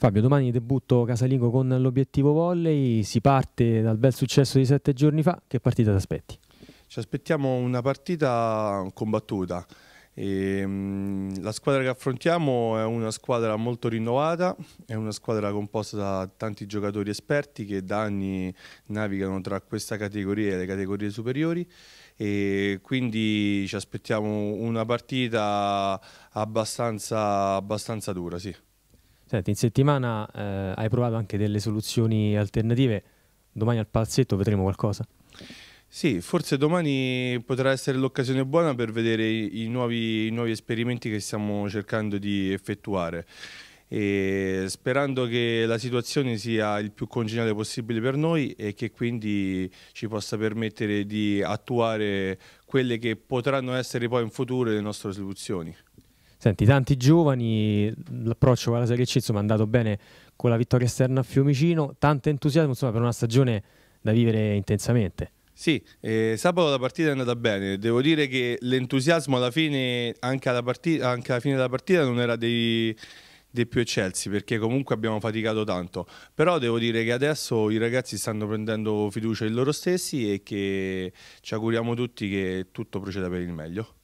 Fabio, domani debutto casalingo con l'obiettivo volley, si parte dal bel successo di sette giorni fa, che partita ti aspetti? Ci aspettiamo una partita combattuta, e, ehm, mh, la squadra che affrontiamo è una squadra molto rinnovata, è una squadra composta da tanti giocatori esperti che da anni navigano tra questa categoria e le categorie superiori e quindi ci aspettiamo una partita abbastanza, abbastanza dura, sì. Senti, in settimana eh, hai provato anche delle soluzioni alternative, domani al palazzetto vedremo qualcosa? Sì, forse domani potrà essere l'occasione buona per vedere i, i, nuovi, i nuovi esperimenti che stiamo cercando di effettuare e sperando che la situazione sia il più congeniale possibile per noi e che quindi ci possa permettere di attuare quelle che potranno essere poi in futuro le nostre soluzioni. Senti, tanti giovani, l'approccio alla Serie C insomma, è andato bene con la vittoria esterna a Fiumicino, tanto entusiasmo insomma, per una stagione da vivere intensamente. Sì, eh, sabato la partita è andata bene, devo dire che l'entusiasmo alla fine, anche alla, partita, anche alla fine della partita non era dei, dei più eccelsi perché comunque abbiamo faticato tanto però devo dire che adesso i ragazzi stanno prendendo fiducia in loro stessi e che ci auguriamo tutti che tutto proceda per il meglio